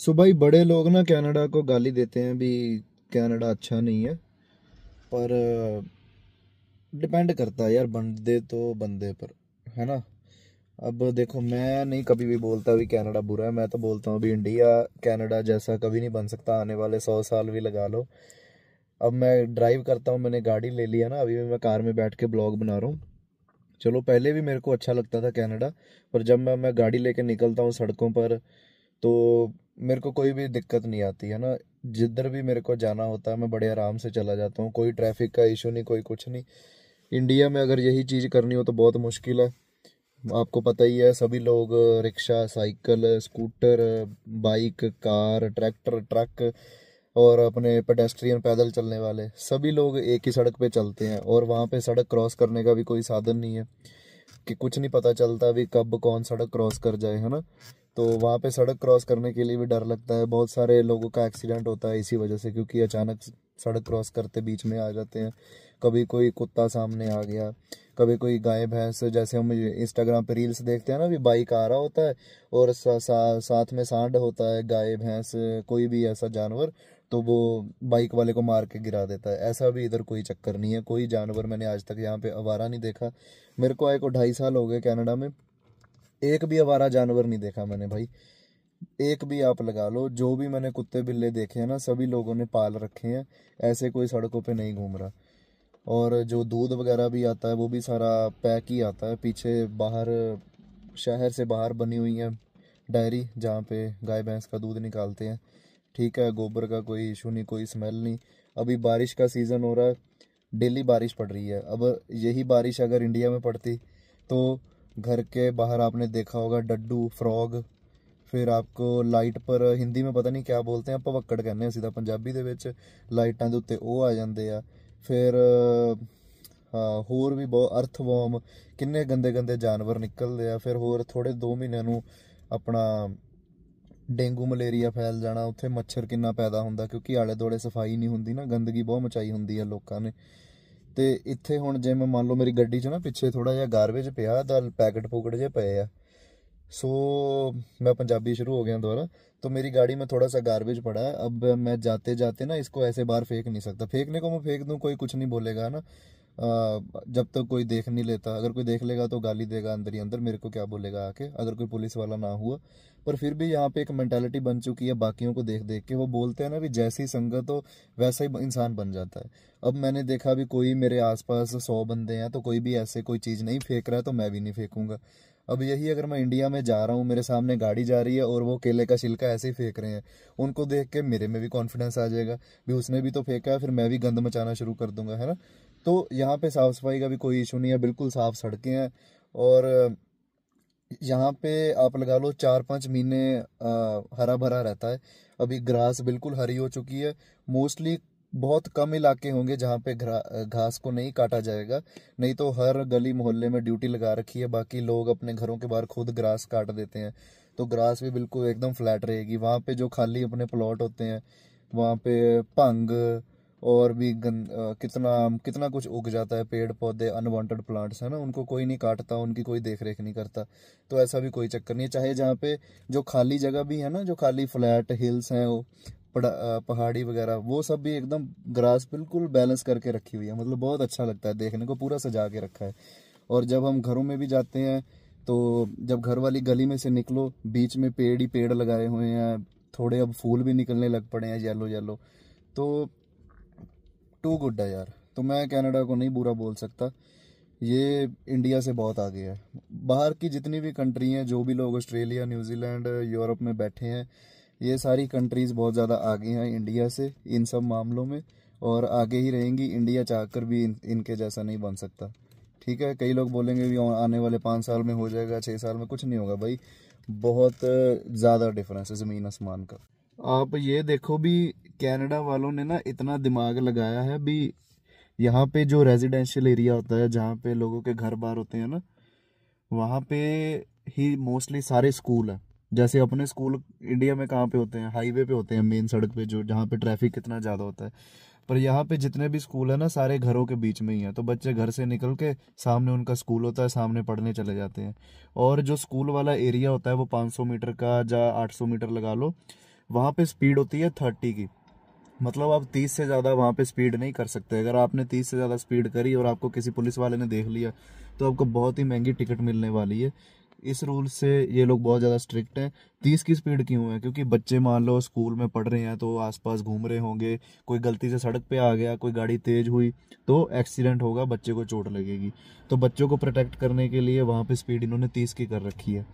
सो भाई बड़े लोग ना कनाडा को गाली देते हैं भी कनाडा अच्छा नहीं है पर डिपेंड करता है यार बंदे तो बंदे पर है ना अब देखो मैं नहीं कभी भी बोलता भी कनाडा बुरा है मैं तो बोलता हूँ अभी इंडिया कनाडा जैसा कभी नहीं बन सकता आने वाले सौ साल भी लगा लो अब मैं ड्राइव करता हूँ मैंने गाड़ी ले लिया ना अभी भी मैं कार में बैठ के ब्लॉग बना रहा हूँ चलो पहले भी मेरे को अच्छा लगता था कनाडा पर जब मैं मैं गाड़ी लेके निकलता हूँ सड़कों पर तो मेरे को कोई भी दिक्कत नहीं आती है ना जिधर भी मेरे को जाना होता है मैं बड़े आराम से चला जाता हूँ कोई ट्रैफिक का इशू नहीं कोई कुछ नहीं इंडिया में अगर यही चीज़ करनी हो तो बहुत मुश्किल है आपको पता ही है सभी लोग रिक्शा cycle scooter bike car tractor truck और अपने पेडेस्ट्रियन पैदल चलने वाले सभी लोग एक ही सड़क पे चलते हैं और वहाँ पे सड़क क्रॉस करने का भी कोई साधन नहीं है कि कुछ नहीं पता चलता भी कब कौन सड़क क्रॉस कर जाए है ना तो वहाँ पे सड़क क्रॉस करने के लिए भी डर लगता है बहुत सारे लोगों का एक्सीडेंट होता है इसी वजह से क्योंकि अचानक सड़क क्रॉस करते बीच में आ जाते हैं कभी कोई कुत्ता सामने आ गया कभी कोई गाय भैंस जैसे हम इंस्टाग्राम पे रील्स देखते हैं ना भी बाइक आ रहा होता है और सा, सा, साथ में सांड होता है गाय भैंस कोई भी ऐसा जानवर तो वो बाइक वाले को मार के गिरा देता है ऐसा भी इधर कोई चक्कर नहीं है कोई जानवर मैंने आज तक यहाँ पे आवारा नहीं देखा मेरे को आए को ढाई साल हो गए कनाडा में एक भी आवारा जानवर नहीं देखा मैंने भाई एक भी आप लगा लो जो भी मैंने कुत्ते बिल्ले देखे हैं ना सभी लोगों ने पाल रखे हैं ऐसे कोई सड़कों पे नहीं घूम रहा और जो दूध वगैरह भी आता है वो भी सारा पैक ही आता है पीछे बाहर शहर से बाहर बनी हुई है डायरी जहाँ पे गाय भैंस का दूध निकालते हैं ठीक है गोबर का कोई इशू नहीं कोई स्मेल नहीं अभी बारिश का सीज़न हो रहा है डेली बारिश पड़ रही है अब यही बारिश अगर इंडिया में पड़ती तो घर के बाहर आपने देखा होगा डड्डू फ्रॉग ਫਿਰ ਆਪਕੋ ਲਾਈਟ ਪਰ ਹਿੰਦੀ ਮੈਂ ਪਤਾ ਨਹੀਂ ਕੀ ਬੋਲਤੇ ਆ ਭਵੱਕੜ ਕਹਿੰਦੇ ਅਸੀਂ ਤਾਂ ਪੰਜਾਬੀ ਦੇ ਵਿੱਚ ਲਾਈਟਾਂ ਦੇ ਉੱਤੇ ਉਹ ਆ ਜਾਂਦੇ ਆ ਫਿਰ ਹੋਰ ਵੀ ਬਹੁਤ ਅਰਥਵੋਮ ਕਿੰਨੇ ਗੰਦੇ ਗੰਦੇ ਜਾਨਵਰ ਨਿਕਲਦੇ ਆ ਫਿਰ ਹੋਰ ਥੋੜੇ 2 ਮਹੀਨਿਆਂ ਨੂੰ ਆਪਣਾ ਡੇਂਗੂ ਮਲੇਰੀਆ ਫੈਲ ਜਾਣਾ ਉੱਥੇ ਮੱਛਰ ਕਿੰਨਾ ਪੈਦਾ ਹੁੰਦਾ ਕਿਉਂਕਿ ਆਲੇ ਦੋਲੇ ਸਫਾਈ ਨਹੀਂ ਹੁੰਦੀ ਨਾ ਗੰਦਗੀ ਬਹੁਤ ਮਚਾਈ ਹੁੰਦੀ ਆ ਲੋਕਾਂ ਨੇ ਤੇ ਇੱਥੇ ਹੁਣ ਜਿਮ ਮੰਨ ਲਓ ਮੇਰੀ ਗੱਡੀ 'ਚ ਨਾ ਪਿੱਛੇ ਥੋੜਾ ਜਿਹਾ ਗਾਰਬੇਜ ਪਿਆ ਦਾ ਪੈਕਟ ਪੋਕਟ ਜੇ ਪਏ ਆ ਸੋ ਮੈਂ ਪੰਜਾਬੀ ਸ਼ੁਰੂ ਹੋ ਗਿਆ ਦੁਬਾਰਾ ਤਾਂ ਮੇਰੀ ਗਾੜੀ ਮੈਂ ਥੋੜਾ ਸਾ ਗਾਰਬੇਜ ਪੜਾ ਅਬ ਮੈਂ ਜਾਤੇ ਜਾਤੇ ਨਾ ਇਸ ਕੋ ਐਸੇ ਬਾਹਰ ਫੇਕ ਨਹੀਂ ਸਕਦਾ ਫੇਕਨੇ ਕੋ ਮੈਂ ਫੇਕ ਦੂੰ ਕੋਈ ਕੁਝ ਨਹੀਂ ਬੋਲੇਗਾ ਨਾ जब तक कोई देख नहीं लेता अगर कोई देख लेगा तो गाली देगा अंदर ही अंदर मेरे को क्या बोलेगा आके अगर कोई पुलिस वाला ना हुआ पर फिर भी यहाँ पे एक मैंटेलिटी बन चुकी है बाकियों को देख देख के वो बोलते हैं ना भी जैसी संगत हो वैसा ही इंसान बन जाता है अब मैंने देखा भी कोई मेरे आसपास सौ बंदे हैं तो कोई भी ऐसे कोई चीज़ नहीं फेंक रहा है तो मैं भी नहीं फेंकूंगा अब यही अगर मैं इंडिया में जा रहा हूँ मेरे सामने गाड़ी जा रही है और वो केले का छिलका ऐसे ही फेंक रहे हैं उनको देख के मेरे में भी कॉन्फिडेंस आ जाएगा भी उसने भी तो फेंका है फिर मैं भी गंद मचाना शुरू कर दूंगा है ना तो यहाँ पे साफ़ सफाई का भी कोई इशू नहीं है बिल्कुल साफ़ सड़कें हैं और यहाँ पे आप लगा लो चार पाँच महीने हरा भरा रहता है अभी ग्रास बिल्कुल हरी हो चुकी है मोस्टली बहुत कम इलाके होंगे जहाँ पे घास को नहीं काटा जाएगा नहीं तो हर गली मोहल्ले में ड्यूटी लगा रखी है बाकी लोग अपने घरों के बाहर खुद ग्रास काट देते हैं तो ग्रास भी बिल्कुल एकदम फ्लैट रहेगी वहाँ पे जो खाली अपने प्लॉट होते हैं वहाँ पे भंग और भी गंद कितना कितना कुछ उग जाता है पेड़ पौधे अनवांटेड प्लांट्स है ना उनको कोई नहीं काटता उनकी कोई देख रेख नहीं करता तो ऐसा भी कोई चक्कर नहीं है चाहे जहाँ पे जो खाली जगह भी है ना जो खाली फ्लैट हिल्स हैं वो पहाड़ी वगैरह वो सब भी एकदम ग्रास बिल्कुल बैलेंस करके रखी हुई है मतलब बहुत अच्छा लगता है देखने को पूरा सजा के रखा है और जब हम घरों में भी जाते हैं तो जब घर वाली गली में से निकलो बीच में पेड़ ही पेड़ लगाए हुए हैं थोड़े अब फूल भी निकलने लग पड़े हैं येलो येलो तो टू गुड है यार तो मैं कनाडा को नहीं बुरा बोल सकता ये इंडिया से बहुत आगे है बाहर की जितनी भी कंट्री हैं जो भी लोग ऑस्ट्रेलिया न्यूजीलैंड यूरोप में बैठे हैं ये सारी कंट्रीज़ बहुत ज़्यादा आगे हैं इंडिया से इन सब मामलों में और आगे ही रहेंगी इंडिया चाहकर भी इन, इनके जैसा नहीं बन सकता ठीक है कई लोग बोलेंगे भी आने वाले पाँच साल में हो जाएगा छः साल में कुछ नहीं होगा भाई बहुत ज़्यादा डिफरेंस है ज़मीन आसमान का आप ये देखो भी कनाडा वालों ने ना इतना दिमाग लगाया है भी यहाँ पे जो रेजिडेंशियल एरिया होता है जहाँ पे लोगों के घर बार होते हैं ना वहाँ पे ही मोस्टली सारे स्कूल हैं जैसे अपने स्कूल इंडिया में कहाँ पे होते हैं हाईवे पे होते हैं मेन सड़क पे जो जहाँ पे ट्रैफिक कितना ज़्यादा होता है पर यहाँ पे जितने भी स्कूल है ना सारे घरों के बीच में ही है तो बच्चे घर से निकल के सामने उनका स्कूल होता है सामने पढ़ने चले जाते हैं और जो स्कूल वाला एरिया होता है वो 500 मीटर का या 800 मीटर लगा लो वहाँ पे स्पीड होती है थर्टी की मतलब आप 30 से ज़्यादा वहाँ पे स्पीड नहीं कर सकते अगर आपने 30 से ज़्यादा स्पीड करी और आपको किसी पुलिस वाले ने देख लिया तो आपको बहुत ही महंगी टिकट मिलने वाली है इस रूल से ये लोग बहुत ज़्यादा स्ट्रिक्ट हैं तीस की स्पीड क्यों है क्योंकि बच्चे मान लो स्कूल में पढ़ रहे हैं तो आसपास घूम रहे होंगे कोई गलती से सड़क पे आ गया कोई गाड़ी तेज़ हुई तो एक्सीडेंट होगा बच्चे को चोट लगेगी तो बच्चों को प्रोटेक्ट करने के लिए वहाँ पे स्पीड इन्होंने तीस की कर रखी है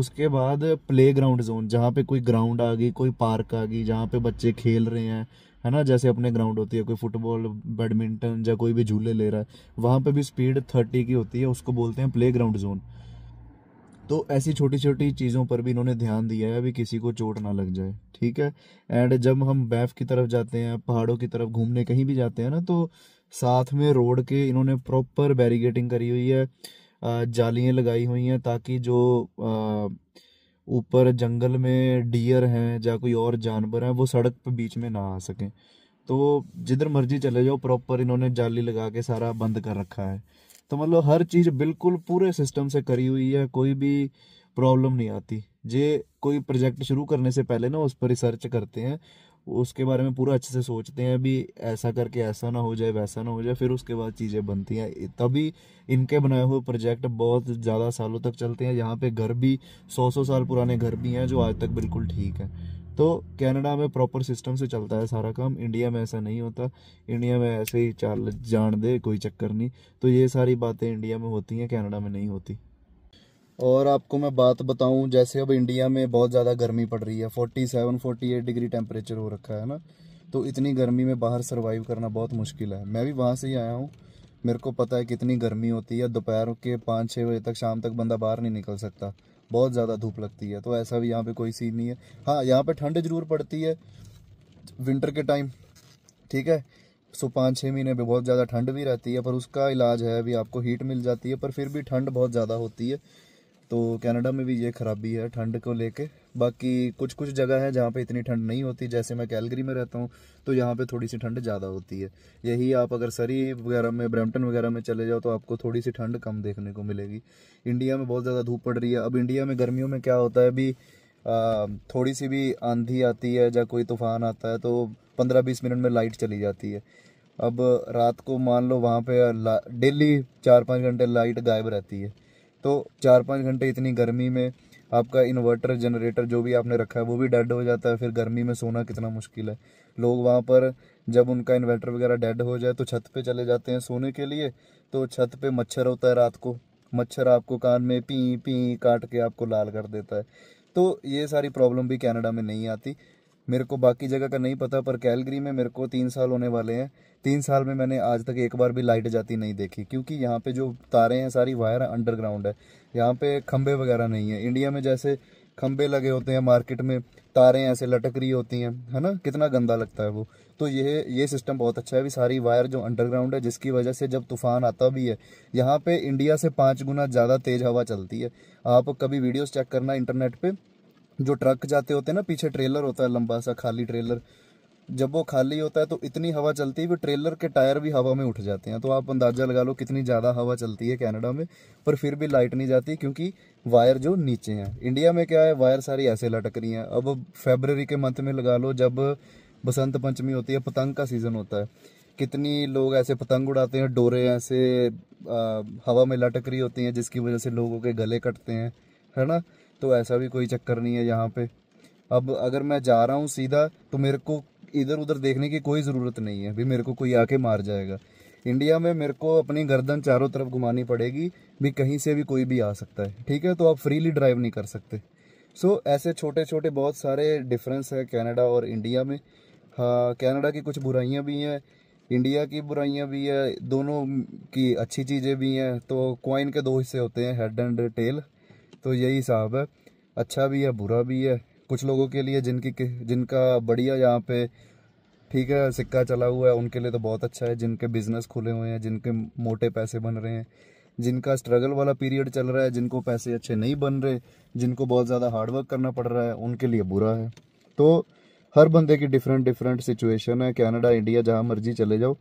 उसके बाद प्ले ग्राउंड जोन जहाँ पे कोई ग्राउंड आ गई कोई पार्क आ गई जहाँ पे बच्चे खेल रहे हैं है ना जैसे अपने ग्राउंड होती है कोई फुटबॉल बैडमिंटन या कोई भी झूले ले रहा है वहाँ पे भी स्पीड थर्टी की होती है उसको बोलते हैं प्ले ग्राउंड जोन तो ऐसी छोटी छोटी चीज़ों पर भी इन्होंने ध्यान दिया है अभी किसी को चोट ना लग जाए ठीक है एंड जब हम बैफ की तरफ जाते हैं पहाड़ों की तरफ घूमने कहीं भी जाते हैं ना तो साथ में रोड के इन्होंने प्रॉपर बैरिगेटिंग करी हुई है जालियाँ लगाई हुई हैं ताकि जो ऊपर जंगल में डियर हैं या कोई और जानवर हैं वो सड़क पर बीच में ना आ सकें तो जिधर मर्जी चले जाओ प्रॉपर इन्होंने जाली लगा के सारा बंद कर रखा है तो मतलब हर चीज़ बिल्कुल पूरे सिस्टम से करी हुई है कोई भी प्रॉब्लम नहीं आती जे कोई प्रोजेक्ट शुरू करने से पहले ना उस पर रिसर्च करते हैं उसके बारे में पूरा अच्छे से सोचते हैं भी ऐसा करके ऐसा ना हो जाए वैसा ना हो जाए फिर उसके बाद चीज़ें बनती हैं तभी इनके बनाए हुए प्रोजेक्ट बहुत ज़्यादा सालों तक चलते हैं यहाँ पे घर भी सौ सौ साल पुराने घर भी हैं जो आज तक बिल्कुल ठीक हैं तो कनाडा में प्रॉपर सिस्टम से चलता है सारा काम इंडिया में ऐसा नहीं होता इंडिया में ऐसे ही चाल जान दे कोई चक्कर नहीं तो ये सारी बातें इंडिया में होती हैं कनाडा में नहीं होती और आपको मैं बात बताऊं जैसे अब इंडिया में बहुत ज़्यादा गर्मी पड़ रही है 47, 48 डिग्री टेम्परेचर हो रखा है ना तो इतनी गर्मी में बाहर सर्वाइव करना बहुत मुश्किल है मैं भी वहाँ से ही आया हूँ मेरे को पता है कितनी गर्मी होती है दोपहर के पाँच छः बजे तक शाम तक बंदा बाहर नहीं निकल सकता बहुत ज़्यादा धूप लगती है तो ऐसा भी यहाँ पर कोई सीन नहीं है हाँ यहाँ पर ठंड जरूर पड़ती है विंटर के टाइम ठीक है सो पाँच छः महीने में बहुत ज़्यादा ठंड भी रहती है पर उसका इलाज है अभी आपको हीट मिल जाती है पर फिर भी ठंड बहुत ज़्यादा होती है तो कनाडा में भी ये खराबी है ठंड को लेके बाकी कुछ कुछ जगह है जहाँ पे इतनी ठंड नहीं होती जैसे मैं कैलगरी में रहता हूँ तो यहाँ पे थोड़ी सी ठंड ज़्यादा होती है यही आप अगर सरी वगैरह में ब्रैम्पटन वगैरह में चले जाओ तो आपको थोड़ी सी ठंड कम देखने को मिलेगी इंडिया में बहुत ज़्यादा धूप पड़ रही है अब इंडिया में गर्मियों में क्या होता है भी थोड़ी सी भी आंधी आती है या कोई तूफान आता है तो पंद्रह बीस मिनट में लाइट चली जाती है अब रात को मान लो वहाँ पर डेली चार पाँच घंटे लाइट गायब रहती है तो चार पाँच घंटे इतनी गर्मी में आपका इन्वर्टर जनरेटर जो भी आपने रखा है वो भी डेड हो जाता है फिर गर्मी में सोना कितना मुश्किल है लोग वहाँ पर जब उनका इन्वर्टर वगैरह डेड हो जाए तो छत पे चले जाते हैं सोने के लिए तो छत पे मच्छर होता है रात को मच्छर आपको कान में पी पी काट के आपको लाल कर देता है तो ये सारी प्रॉब्लम भी कनाडा में नहीं आती मेरे को बाकी जगह का नहीं पता पर कैलगरी में मेरे को तीन साल होने वाले हैं तीन साल में मैंने आज तक एक बार भी लाइट जाती नहीं देखी क्योंकि यहाँ पे जो तारे हैं सारी वायर अंडरग्राउंड है यहाँ पे खंबे वगैरह नहीं है इंडिया में जैसे खंबे लगे होते हैं मार्केट में तारें ऐसे लटक रही होती हैं है ना कितना गंदा लगता है वो तो ये ये सिस्टम बहुत अच्छा है भी सारी वायर जो अंडरग्राउंड है जिसकी वजह से जब तूफान आता भी है यहाँ पे इंडिया से पाँच गुना ज़्यादा तेज़ हवा चलती है आप कभी वीडियोस चेक करना इंटरनेट पे जो ट्रक जाते होते हैं ना पीछे ट्रेलर होता है लंबा सा खाली ट्रेलर जब वो खाली होता है तो इतनी हवा चलती है कि ट्रेलर के टायर भी हवा में उठ जाते हैं तो आप अंदाज़ा लगा लो कितनी ज़्यादा हवा चलती है कनाडा में पर फिर भी लाइट नहीं जाती क्योंकि वायर जो नीचे हैं इंडिया में क्या है वायर सारी ऐसे लटक रही हैं अब फेबररी के मंथ में लगा लो जब बसंत पंचमी होती है पतंग का सीज़न होता है कितनी लोग ऐसे पतंग उड़ाते हैं डोरे ऐसे आ, हवा में लटक रही होती हैं जिसकी वजह से लोगों के गले कटते हैं है ना तो ऐसा भी कोई चक्कर नहीं है यहाँ पे अब अगर मैं जा रहा हूँ सीधा तो मेरे को इधर उधर देखने की कोई ज़रूरत नहीं है भी मेरे को कोई आके मार जाएगा इंडिया में मेरे को अपनी गर्दन चारों तरफ घुमानी पड़ेगी भी कहीं से भी कोई भी आ सकता है ठीक है तो आप फ्रीली ड्राइव नहीं कर सकते सो so, ऐसे छोटे छोटे बहुत सारे डिफरेंस है कनाडा और इंडिया में हाँ कैनेडा की कुछ बुराइयाँ भी हैं इंडिया की बुराइयाँ भी है दोनों की अच्छी चीज़ें भी हैं तो कॉइन के दो हिस्से होते हैं हेड एंड टेल तो यही हिसाब है अच्छा भी है बुरा भी है कुछ लोगों के लिए जिनकी जिनका बढ़िया यहाँ पे ठीक है सिक्का चला हुआ है उनके लिए तो बहुत अच्छा है जिनके बिजनेस खुले हुए हैं जिनके मोटे पैसे बन रहे हैं जिनका स्ट्रगल वाला पीरियड चल रहा है जिनको पैसे अच्छे नहीं बन रहे जिनको बहुत ज़्यादा हार्डवर्क करना पड़ रहा है उनके लिए बुरा है तो हर बंदे की डिफरेंट डिफरेंट सिचुएशन है कैनेडा इंडिया जहाँ मर्जी चले जाओ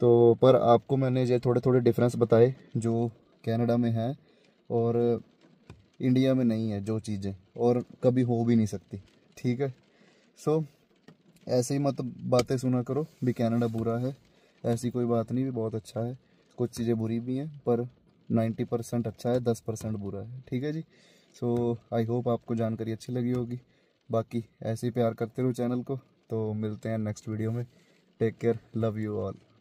तो पर आपको मैंने ये थोड़े थोड़े डिफरेंस बताए जो कैनेडा में हैं और इंडिया में नहीं है जो चीज़ें और कभी हो भी नहीं सकती ठीक है सो so, ऐसे ही मतलब बातें सुना करो भी कनाडा बुरा है ऐसी कोई बात नहीं भी बहुत अच्छा है कुछ चीज़ें बुरी भी हैं पर नाइन्टी परसेंट अच्छा है दस परसेंट बुरा है ठीक है जी सो आई होप आपको जानकारी अच्छी लगी होगी बाकी ऐसे ही प्यार करते रहो चैनल को तो मिलते हैं नेक्स्ट वीडियो में take care love you all